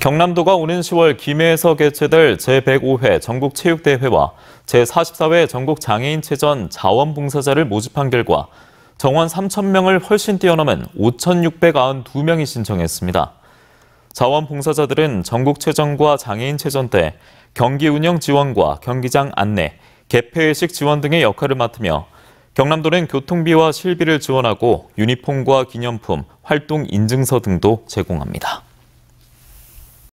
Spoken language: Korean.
경남도가 오는 10월 김해에서 개최될 제105회 전국체육대회와 제44회 전국장애인체전 자원봉사자를 모집한 결과 정원 3천명을 훨씬 뛰어넘은 5,692명이 신청했습니다. 자원봉사자들은 전국체전과 장애인체전 때 경기 운영 지원과 경기장 안내, 개폐의식 지원 등의 역할을 맡으며 경남도는 교통비와 실비를 지원하고 유니폼과 기념품, 활동 인증서 등도 제공합니다.